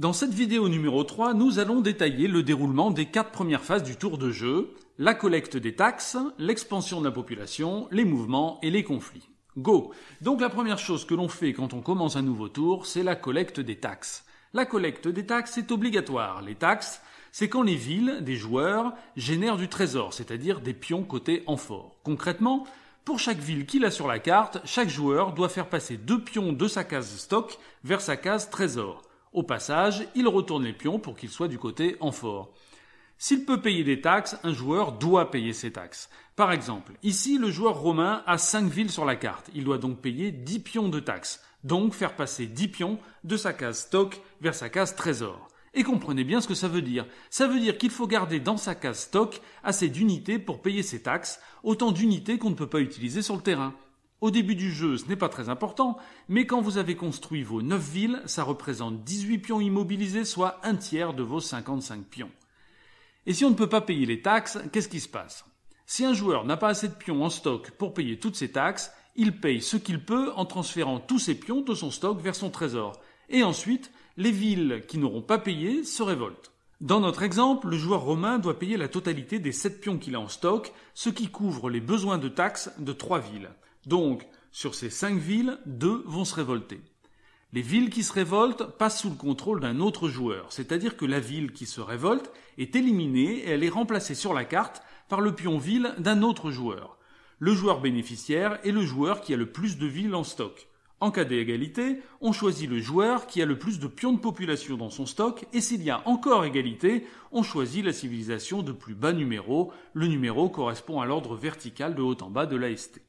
Dans cette vidéo numéro 3, nous allons détailler le déroulement des quatre premières phases du tour de jeu, la collecte des taxes, l'expansion de la population, les mouvements et les conflits. Go Donc la première chose que l'on fait quand on commence un nouveau tour, c'est la collecte des taxes. La collecte des taxes est obligatoire. Les taxes, c'est quand les villes, des joueurs, génèrent du trésor, c'est-à-dire des pions cotés en fort. Concrètement, pour chaque ville qu'il a sur la carte, chaque joueur doit faire passer deux pions de sa case stock vers sa case trésor. Au passage, il retourne les pions pour qu'ils soient du côté en fort. S'il peut payer des taxes, un joueur doit payer ses taxes. Par exemple, ici, le joueur romain a 5 villes sur la carte. Il doit donc payer 10 pions de taxes, donc faire passer 10 pions de sa case stock vers sa case trésor. Et comprenez bien ce que ça veut dire. Ça veut dire qu'il faut garder dans sa case stock assez d'unités pour payer ses taxes, autant d'unités qu'on ne peut pas utiliser sur le terrain. Au début du jeu, ce n'est pas très important, mais quand vous avez construit vos 9 villes, ça représente 18 pions immobilisés, soit un tiers de vos 55 pions. Et si on ne peut pas payer les taxes, qu'est-ce qui se passe Si un joueur n'a pas assez de pions en stock pour payer toutes ses taxes, il paye ce qu'il peut en transférant tous ses pions de son stock vers son trésor. Et ensuite, les villes qui n'auront pas payé se révoltent. Dans notre exemple, le joueur romain doit payer la totalité des 7 pions qu'il a en stock, ce qui couvre les besoins de taxes de 3 villes. Donc, sur ces cinq villes, deux vont se révolter. Les villes qui se révoltent passent sous le contrôle d'un autre joueur, c'est-à-dire que la ville qui se révolte est éliminée et elle est remplacée sur la carte par le pion ville d'un autre joueur. Le joueur bénéficiaire est le joueur qui a le plus de villes en stock. En cas d'égalité, on choisit le joueur qui a le plus de pions de population dans son stock, et s'il y a encore égalité, on choisit la civilisation de plus bas numéro, le numéro correspond à l'ordre vertical de haut en bas de l'AST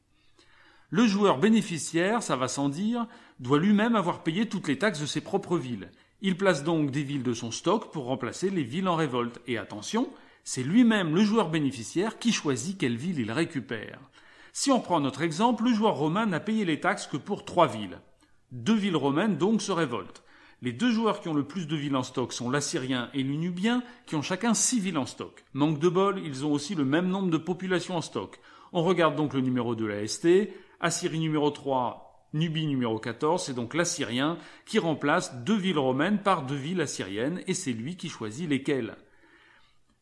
le joueur bénéficiaire, ça va sans dire, doit lui-même avoir payé toutes les taxes de ses propres villes. Il place donc des villes de son stock pour remplacer les villes en révolte. Et attention, c'est lui-même, le joueur bénéficiaire, qui choisit quelle ville il récupère. Si on prend notre exemple, le joueur romain n'a payé les taxes que pour trois villes. Deux villes romaines donc se révoltent. Les deux joueurs qui ont le plus de villes en stock sont l'Assyrien et l'Unubien, qui ont chacun six villes en stock. Manque de bol, ils ont aussi le même nombre de populations en stock. On regarde donc le numéro de l'AST. Assyrie numéro 3, Nubie numéro 14, c'est donc l'Assyrien qui remplace deux villes romaines par deux villes assyriennes, et c'est lui qui choisit lesquelles.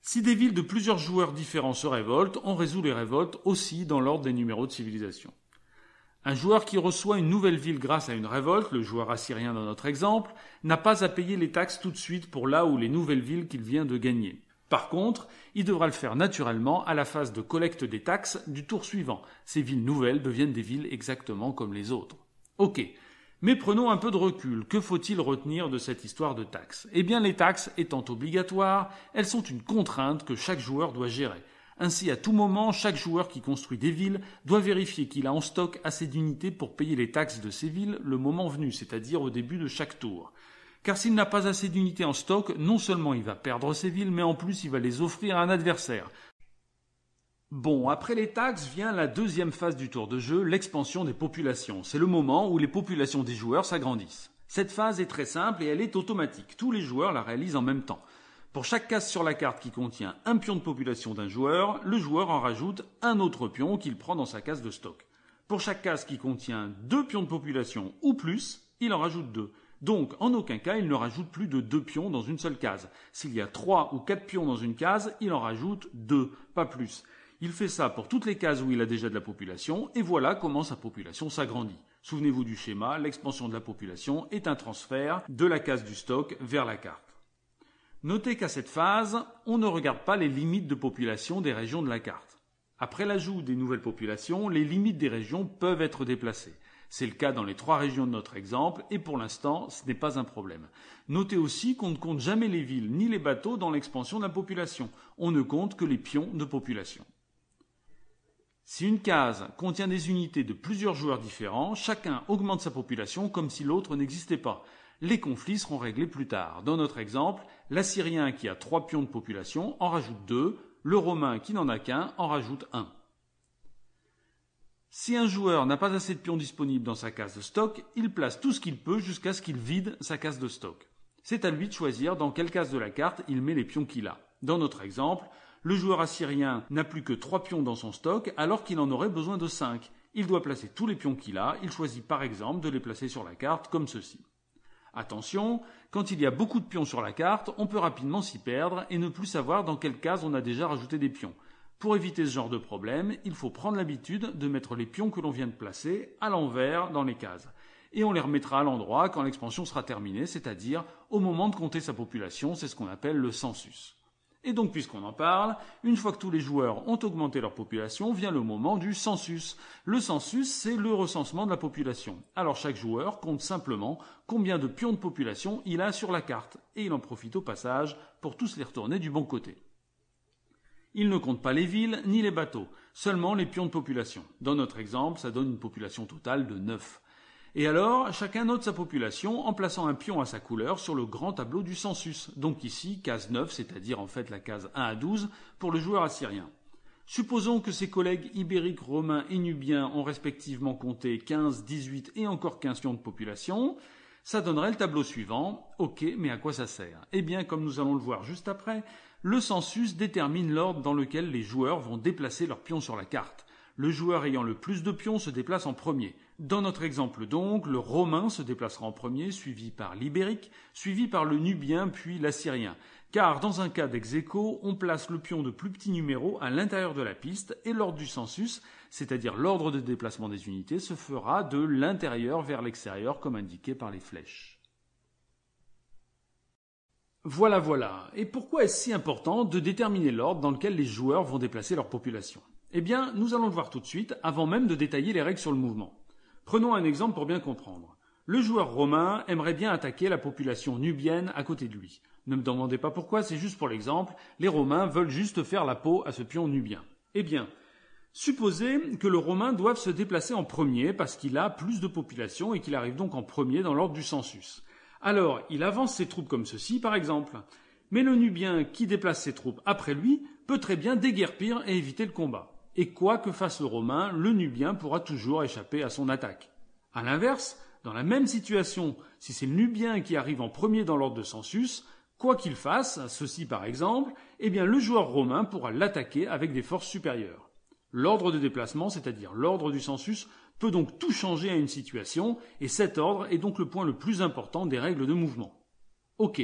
Si des villes de plusieurs joueurs différents se révoltent, on résout les révoltes aussi dans l'ordre des numéros de civilisation. Un joueur qui reçoit une nouvelle ville grâce à une révolte, le joueur assyrien dans notre exemple, n'a pas à payer les taxes tout de suite pour là où les nouvelles villes qu'il vient de gagner. Par contre, il devra le faire naturellement à la phase de collecte des taxes du tour suivant. Ces villes nouvelles deviennent des villes exactement comme les autres. Ok. Mais prenons un peu de recul. Que faut-il retenir de cette histoire de taxes Eh bien, les taxes étant obligatoires, elles sont une contrainte que chaque joueur doit gérer. Ainsi, à tout moment, chaque joueur qui construit des villes doit vérifier qu'il a en stock assez d'unités pour payer les taxes de ces villes le moment venu, c'est-à-dire au début de chaque tour car s'il n'a pas assez d'unités en stock, non seulement il va perdre ses villes, mais en plus il va les offrir à un adversaire. Bon, après les taxes vient la deuxième phase du tour de jeu, l'expansion des populations. C'est le moment où les populations des joueurs s'agrandissent. Cette phase est très simple et elle est automatique. Tous les joueurs la réalisent en même temps. Pour chaque case sur la carte qui contient un pion de population d'un joueur, le joueur en rajoute un autre pion qu'il prend dans sa case de stock. Pour chaque case qui contient deux pions de population ou plus, il en rajoute deux. Donc, en aucun cas, il ne rajoute plus de deux pions dans une seule case. S'il y a trois ou quatre pions dans une case, il en rajoute deux, pas plus. Il fait ça pour toutes les cases où il a déjà de la population, et voilà comment sa population s'agrandit. Souvenez-vous du schéma, l'expansion de la population est un transfert de la case du stock vers la carte. Notez qu'à cette phase, on ne regarde pas les limites de population des régions de la carte. Après l'ajout des nouvelles populations, les limites des régions peuvent être déplacées. C'est le cas dans les trois régions de notre exemple, et pour l'instant, ce n'est pas un problème. Notez aussi qu'on ne compte jamais les villes ni les bateaux dans l'expansion de la population. On ne compte que les pions de population. Si une case contient des unités de plusieurs joueurs différents, chacun augmente sa population comme si l'autre n'existait pas. Les conflits seront réglés plus tard. Dans notre exemple, l'Assyrien qui a trois pions de population en rajoute deux, le Romain qui n'en a qu'un en rajoute un. Si un joueur n'a pas assez de pions disponibles dans sa case de stock, il place tout ce qu'il peut jusqu'à ce qu'il vide sa case de stock. C'est à lui de choisir dans quelle case de la carte il met les pions qu'il a. Dans notre exemple, le joueur assyrien n'a plus que 3 pions dans son stock alors qu'il en aurait besoin de 5. Il doit placer tous les pions qu'il a, il choisit par exemple de les placer sur la carte comme ceci. Attention, quand il y a beaucoup de pions sur la carte, on peut rapidement s'y perdre et ne plus savoir dans quelle case on a déjà rajouté des pions. Pour éviter ce genre de problème, il faut prendre l'habitude de mettre les pions que l'on vient de placer à l'envers dans les cases. Et on les remettra à l'endroit quand l'expansion sera terminée, c'est-à-dire au moment de compter sa population, c'est ce qu'on appelle le census. Et donc, puisqu'on en parle, une fois que tous les joueurs ont augmenté leur population, vient le moment du census. Le census, c'est le recensement de la population. Alors chaque joueur compte simplement combien de pions de population il a sur la carte, et il en profite au passage pour tous les retourner du bon côté. Il ne compte pas les villes ni les bateaux, seulement les pions de population. Dans notre exemple, ça donne une population totale de 9. Et alors, chacun note sa population en plaçant un pion à sa couleur sur le grand tableau du census. Donc ici, case 9, c'est-à-dire en fait la case 1 à 12, pour le joueur assyrien. Supposons que ses collègues ibériques, romains et nubiens ont respectivement compté 15, 18 et encore 15 pions de population. Ça donnerait le tableau suivant. Ok, mais à quoi ça sert Eh bien, comme nous allons le voir juste après, le census détermine l'ordre dans lequel les joueurs vont déplacer leurs pions sur la carte. Le joueur ayant le plus de pions se déplace en premier. Dans notre exemple donc, le romain se déplacera en premier, suivi par l'ibérique, suivi par le nubien puis l'assyrien. Car dans un cas d'ex on place le pion de plus petit numéro à l'intérieur de la piste et l'ordre du census, c'est-à-dire l'ordre de déplacement des unités, se fera de l'intérieur vers l'extérieur comme indiqué par les flèches. Voilà, voilà. Et pourquoi est-ce si important de déterminer l'ordre dans lequel les joueurs vont déplacer leur population Eh bien, nous allons le voir tout de suite, avant même de détailler les règles sur le mouvement. Prenons un exemple pour bien comprendre. Le joueur romain aimerait bien attaquer la population nubienne à côté de lui. Ne me demandez pas pourquoi, c'est juste pour l'exemple, les Romains veulent juste faire la peau à ce pion nubien. Eh bien, supposez que le Romain doive se déplacer en premier parce qu'il a plus de population et qu'il arrive donc en premier dans l'ordre du census. Alors il avance ses troupes comme ceci, par exemple. Mais le Nubien qui déplace ses troupes après lui peut très bien déguerpir et éviter le combat. Et quoi que fasse le Romain, le Nubien pourra toujours échapper à son attaque. À l'inverse, dans la même situation, si c'est le Nubien qui arrive en premier dans l'ordre de census, quoi qu'il fasse, ceci par exemple, eh bien le joueur romain pourra l'attaquer avec des forces supérieures. L'ordre de déplacement, c'est-à-dire l'ordre du census, peut donc tout changer à une situation, et cet ordre est donc le point le plus important des règles de mouvement. Ok,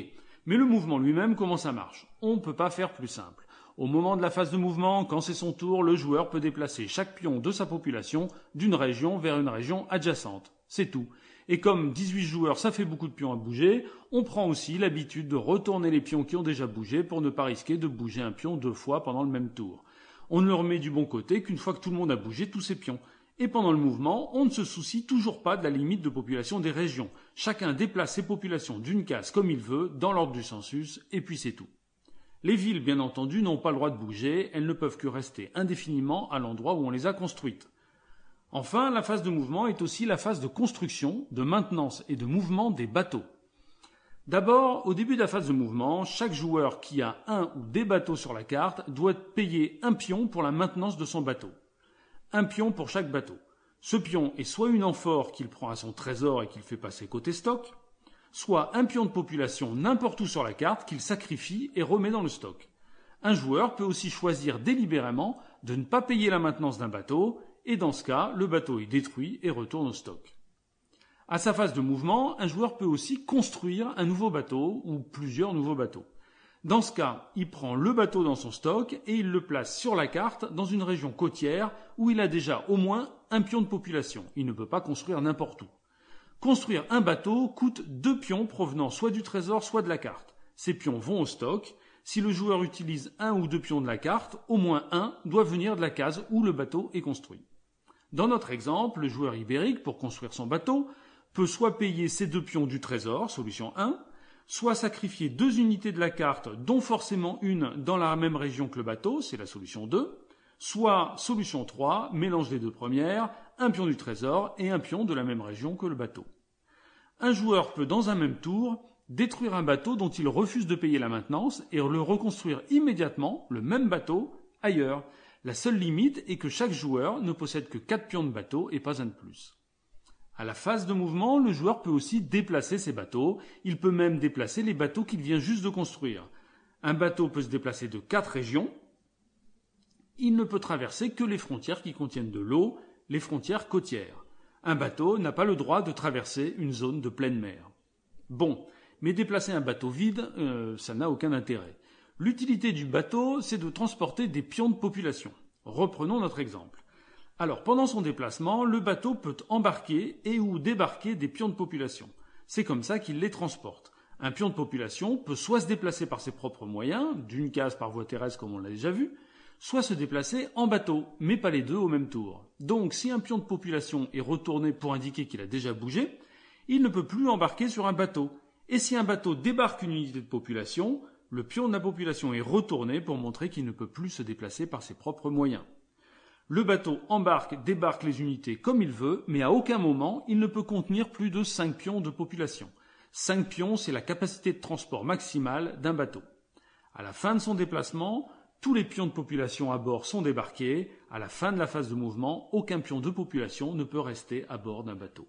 mais le mouvement lui-même, comment ça marche On ne peut pas faire plus simple. Au moment de la phase de mouvement, quand c'est son tour, le joueur peut déplacer chaque pion de sa population d'une région vers une région adjacente. C'est tout. Et comme 18 joueurs, ça fait beaucoup de pions à bouger, on prend aussi l'habitude de retourner les pions qui ont déjà bougé pour ne pas risquer de bouger un pion deux fois pendant le même tour on ne le remet du bon côté qu'une fois que tout le monde a bougé tous ses pions. Et pendant le mouvement, on ne se soucie toujours pas de la limite de population des régions. Chacun déplace ses populations d'une case comme il veut, dans l'ordre du census, et puis c'est tout. Les villes, bien entendu, n'ont pas le droit de bouger, elles ne peuvent que rester indéfiniment à l'endroit où on les a construites. Enfin, la phase de mouvement est aussi la phase de construction, de maintenance et de mouvement des bateaux. D'abord, au début de la phase de mouvement, chaque joueur qui a un ou des bateaux sur la carte doit payer un pion pour la maintenance de son bateau. Un pion pour chaque bateau. Ce pion est soit une amphore qu'il prend à son trésor et qu'il fait passer côté stock, soit un pion de population n'importe où sur la carte qu'il sacrifie et remet dans le stock. Un joueur peut aussi choisir délibérément de ne pas payer la maintenance d'un bateau, et dans ce cas, le bateau est détruit et retourne au stock. À sa phase de mouvement, un joueur peut aussi construire un nouveau bateau ou plusieurs nouveaux bateaux. Dans ce cas, il prend le bateau dans son stock et il le place sur la carte dans une région côtière où il a déjà au moins un pion de population. Il ne peut pas construire n'importe où. Construire un bateau coûte deux pions provenant soit du trésor, soit de la carte. Ces pions vont au stock. Si le joueur utilise un ou deux pions de la carte, au moins un doit venir de la case où le bateau est construit. Dans notre exemple, le joueur ibérique, pour construire son bateau, peut soit payer ses deux pions du trésor, solution 1, soit sacrifier deux unités de la carte, dont forcément une dans la même région que le bateau, c'est la solution 2, soit solution 3, mélange les deux premières, un pion du trésor et un pion de la même région que le bateau. Un joueur peut dans un même tour détruire un bateau dont il refuse de payer la maintenance et le reconstruire immédiatement, le même bateau, ailleurs. La seule limite est que chaque joueur ne possède que quatre pions de bateau et pas un de plus. À la phase de mouvement, le joueur peut aussi déplacer ses bateaux, il peut même déplacer les bateaux qu'il vient juste de construire. Un bateau peut se déplacer de quatre régions, il ne peut traverser que les frontières qui contiennent de l'eau, les frontières côtières. Un bateau n'a pas le droit de traverser une zone de pleine mer. Bon, mais déplacer un bateau vide, euh, ça n'a aucun intérêt. L'utilité du bateau, c'est de transporter des pions de population. Reprenons notre exemple. Alors, pendant son déplacement, le bateau peut embarquer et ou débarquer des pions de population. C'est comme ça qu'il les transporte. Un pion de population peut soit se déplacer par ses propres moyens, d'une case par voie terrestre comme on l'a déjà vu, soit se déplacer en bateau, mais pas les deux au même tour. Donc, si un pion de population est retourné pour indiquer qu'il a déjà bougé, il ne peut plus embarquer sur un bateau. Et si un bateau débarque une unité de population, le pion de la population est retourné pour montrer qu'il ne peut plus se déplacer par ses propres moyens. Le bateau embarque, débarque les unités comme il veut, mais à aucun moment il ne peut contenir plus de 5 pions de population. 5 pions, c'est la capacité de transport maximale d'un bateau. À la fin de son déplacement, tous les pions de population à bord sont débarqués. À la fin de la phase de mouvement, aucun pion de population ne peut rester à bord d'un bateau.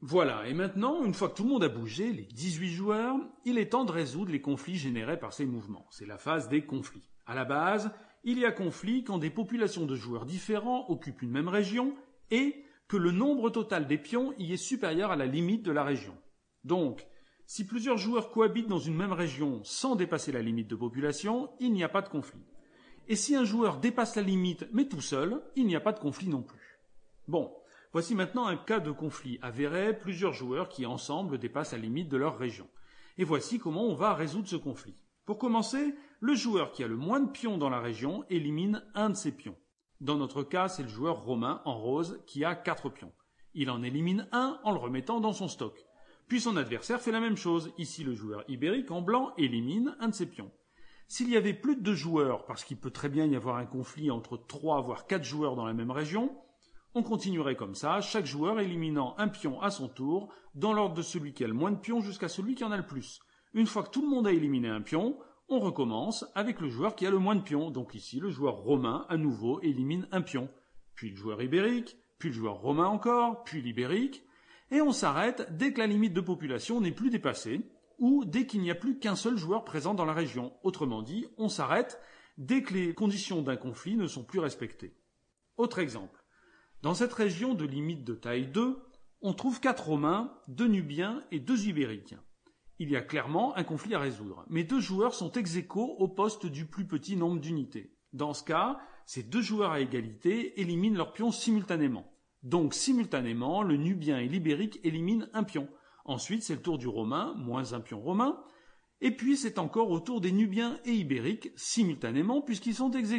Voilà, et maintenant, une fois que tout le monde a bougé, les 18 joueurs, il est temps de résoudre les conflits générés par ces mouvements. C'est la phase des conflits. À la base, il y a conflit quand des populations de joueurs différents occupent une même région et que le nombre total des pions y est supérieur à la limite de la région. Donc, si plusieurs joueurs cohabitent dans une même région sans dépasser la limite de population, il n'y a pas de conflit. Et si un joueur dépasse la limite mais tout seul, il n'y a pas de conflit non plus. Bon, voici maintenant un cas de conflit avéré, plusieurs joueurs qui ensemble dépassent la limite de leur région. Et voici comment on va résoudre ce conflit. Pour commencer, le joueur qui a le moins de pions dans la région élimine un de ses pions. Dans notre cas, c'est le joueur romain en rose qui a quatre pions. Il en élimine un en le remettant dans son stock. Puis son adversaire fait la même chose. Ici, le joueur ibérique en blanc élimine un de ses pions. S'il y avait plus de deux joueurs, parce qu'il peut très bien y avoir un conflit entre trois voire quatre joueurs dans la même région, on continuerait comme ça, chaque joueur éliminant un pion à son tour, dans l'ordre de celui qui a le moins de pions jusqu'à celui qui en a le plus. Une fois que tout le monde a éliminé un pion, on recommence avec le joueur qui a le moins de pions. Donc ici, le joueur romain, à nouveau, élimine un pion. Puis le joueur ibérique, puis le joueur romain encore, puis l'ibérique. Et on s'arrête dès que la limite de population n'est plus dépassée, ou dès qu'il n'y a plus qu'un seul joueur présent dans la région. Autrement dit, on s'arrête dès que les conditions d'un conflit ne sont plus respectées. Autre exemple. Dans cette région de limite de taille 2, on trouve 4 Romains, 2 Nubiens et 2 Ibériques il y a clairement un conflit à résoudre. Mais deux joueurs sont ex au poste du plus petit nombre d'unités. Dans ce cas, ces deux joueurs à égalité éliminent leurs pions simultanément. Donc simultanément, le nubien et l'ibérique éliminent un pion. Ensuite, c'est le tour du romain, moins un pion romain. Et puis, c'est encore au tour des nubiens et ibériques, simultanément, puisqu'ils sont ex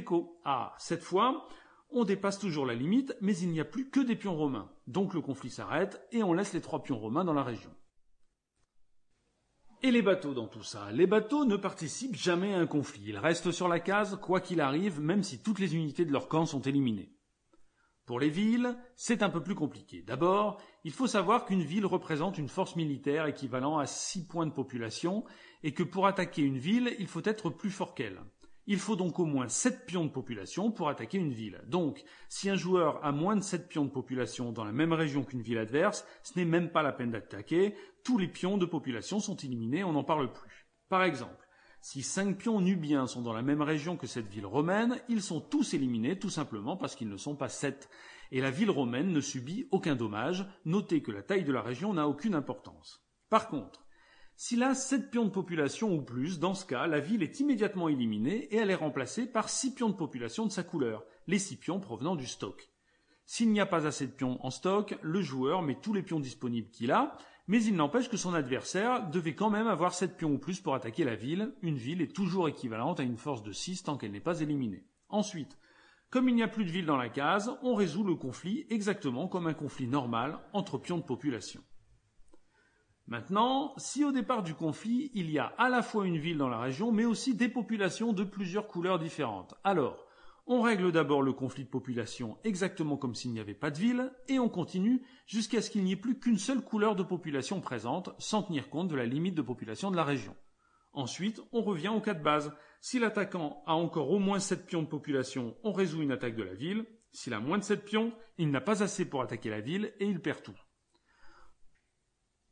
Ah, cette fois, on dépasse toujours la limite, mais il n'y a plus que des pions romains. Donc le conflit s'arrête et on laisse les trois pions romains dans la région. Et les bateaux dans tout ça Les bateaux ne participent jamais à un conflit. Ils restent sur la case, quoi qu'il arrive, même si toutes les unités de leur camp sont éliminées. Pour les villes, c'est un peu plus compliqué. D'abord, il faut savoir qu'une ville représente une force militaire équivalent à six points de population, et que pour attaquer une ville, il faut être plus fort qu'elle. Il faut donc au moins 7 pions de population pour attaquer une ville. Donc, si un joueur a moins de 7 pions de population dans la même région qu'une ville adverse, ce n'est même pas la peine d'attaquer, tous les pions de population sont éliminés, on n'en parle plus. Par exemple, si 5 pions nubiens sont dans la même région que cette ville romaine, ils sont tous éliminés tout simplement parce qu'ils ne sont pas 7. Et la ville romaine ne subit aucun dommage, notez que la taille de la région n'a aucune importance. Par contre, s'il a 7 pions de population ou plus, dans ce cas, la ville est immédiatement éliminée et elle est remplacée par 6 pions de population de sa couleur, les 6 pions provenant du stock. S'il n'y a pas assez de pions en stock, le joueur met tous les pions disponibles qu'il a, mais il n'empêche que son adversaire devait quand même avoir 7 pions ou plus pour attaquer la ville. Une ville est toujours équivalente à une force de 6 tant qu'elle n'est pas éliminée. Ensuite, comme il n'y a plus de ville dans la case, on résout le conflit exactement comme un conflit normal entre pions de population. Maintenant, si au départ du conflit, il y a à la fois une ville dans la région, mais aussi des populations de plusieurs couleurs différentes, alors on règle d'abord le conflit de population exactement comme s'il n'y avait pas de ville, et on continue jusqu'à ce qu'il n'y ait plus qu'une seule couleur de population présente, sans tenir compte de la limite de population de la région. Ensuite, on revient au cas de base. Si l'attaquant a encore au moins 7 pions de population, on résout une attaque de la ville. S'il a moins de 7 pions, il n'a pas assez pour attaquer la ville et il perd tout.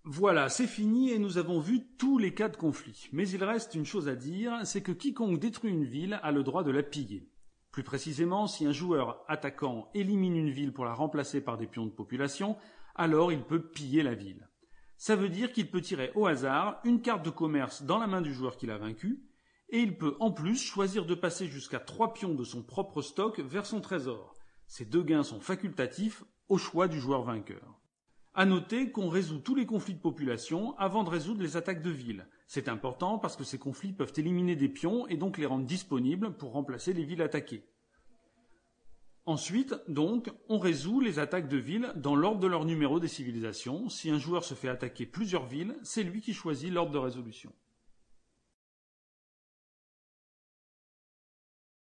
Voilà, c'est fini et nous avons vu tous les cas de conflit. Mais il reste une chose à dire, c'est que quiconque détruit une ville a le droit de la piller. Plus précisément, si un joueur attaquant élimine une ville pour la remplacer par des pions de population, alors il peut piller la ville. Ça veut dire qu'il peut tirer au hasard une carte de commerce dans la main du joueur qu'il a vaincu, et il peut en plus choisir de passer jusqu'à trois pions de son propre stock vers son trésor. Ces deux gains sont facultatifs au choix du joueur vainqueur. À noter qu'on résout tous les conflits de population avant de résoudre les attaques de villes. C'est important parce que ces conflits peuvent éliminer des pions et donc les rendre disponibles pour remplacer les villes attaquées. Ensuite, donc, on résout les attaques de villes dans l'ordre de leur numéro des civilisations. Si un joueur se fait attaquer plusieurs villes, c'est lui qui choisit l'ordre de résolution.